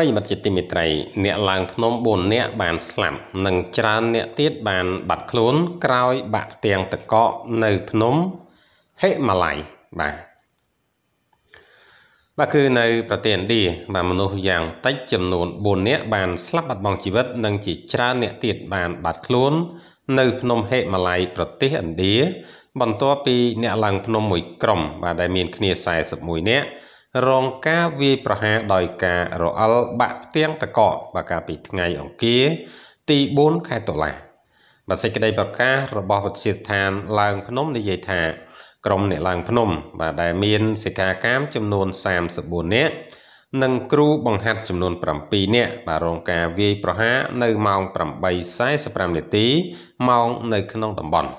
ប្រិមិត្តជាទីមេត្រីអ្នកឡើងភ្នំ4នាក់បានស្លាប់និងច្រើនអ្នកទៀតបាន បាត់ខ្លួនក្រោយ បាក់ផ្ទាំងទឹកកកនៅ ភ្នំហិមាល័យបាទបាទគឺនៅ ប្រទេសឥណ្ឌាបាទមនុស្សយ៉ាងតិចចំនួន4នាក់បានស្លាប់បាត់បង់ជីវិត និងជាច្រើនអ្នកទៀតបានបាត់ខ្លួននៅ ភ្នំហិមាល័យប្រទេសឥណ្ឌាបន្ទាប់ពីអ្នកឡើងភ្នំមួយក្រុម បាទដែលមានគ្នា41នាក់រងការវាយប្រហារដោយការរអិលបាក់ផ្ទាំងតកកបាកាលពីថ្ងៃអង្គារទី4ខែតុលាបសេចក្តីប្រកាសរបស់វិទ្យាស្ថានឡើងភ្នំនិយាយថា ក្រុមអ្នកឡើងភ្នំបាទដែលមានសិក្ខាកាមចំនួន34នាក់និងគ្រូបង្ហាត់ចំនួន7នាក់បាទរងការវាយប្រហារនៅម៉ោង8:45នាទីម៉ោងនៅក្នុងតំបន់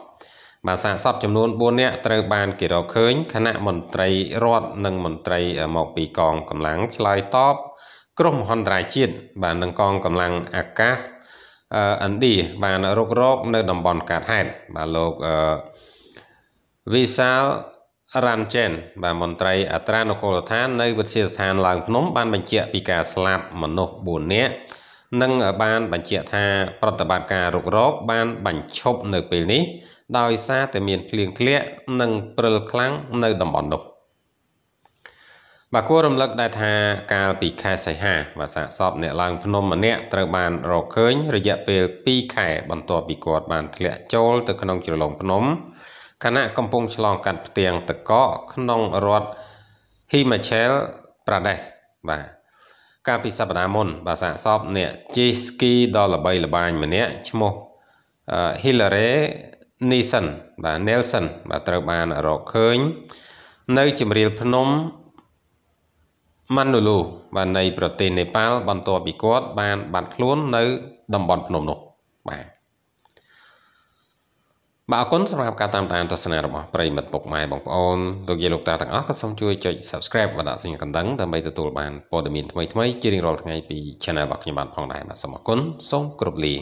បាទសាកសពចំនួន4នាក់ត្រូវបានគេរកឃើញគណៈមន្ត្រីរដ្ឋនិងមន្ត្រី មកពីកងកម្លាំងឆ្លើយតបគ្រោះមហន្តរាយជាតិបាទនឹងកងកម្លាំងអាកាសឥណ្ឌាបានរុករក នៅតំបន់កាត់ហេតុបាទលោកវិសាលរ៉ាន់ចេនបាទមន្ត្រីអត្រានុកូលដ្ឋាននៅវិទ្យាស្ថានឡើងភ្នំបានបញ្ជាក់ពីការស្លាប់មនុស្ស4នាក់និងបានបញ្ជាក់ថា ប្រតិបត្តិការរុករកបានបញ្ឈប់នៅពេលនេះដោយសារតែមានភ្លៀងធ្លាក់និងព្រិលខ្លាំងនៅតំបន់នោះបាទគួររំលឹកដែរថាកាលពីខែសីហាបាទសាកសពអ្នកឡើងភ្នំម្នាក់ត្រូវបានរកឃើញរយៈពេល2ខែបន្ទាប់ពីគាត់បានធ្លាក់ចូលទៅក្នុងជ្រលងភ្នំគណៈកំពុងឆ្លងកាត់ផ្ទាំងទឹកកកក្នុងរដ្ឋ Himachal Pradesh បាទកាលពីសប្តាហ៍មុន បាទសាកសពអ្នកជិះស្គីដល់ល្បីល្បាញម្នាក់ឈ្មោះ Hilary Nilsson បាទ Nelson បាទត្រូវបានរកឃើញ នៅជំរាលភ្នំម៉ាន់នូលូបាទនៃប្រទេស នេប៉ាល់បន្ទាប់ពីគាត់បាន បាត់ខ្លួននៅតំបន់ ភ្នំនោះបាទបាទអរគុណសម្រាប់ការតាមដានទស្សនារបស់ប្រិមិត្តពុកម៉ែបងប្អូនលោកយាយលោកតាទាំងអស់ក៏សូមជួយចុច Subscribe បណ្ដាក់សញ្ញាកណ្ដឹងដើម្បីទទួលបានព័ត៌មានថ្មីៗជារៀងរាល់ថ្ងៃពី Channel របស់ខ្ញុំបាទផងដែរបាទសូមអរគុណសូមគោរពលា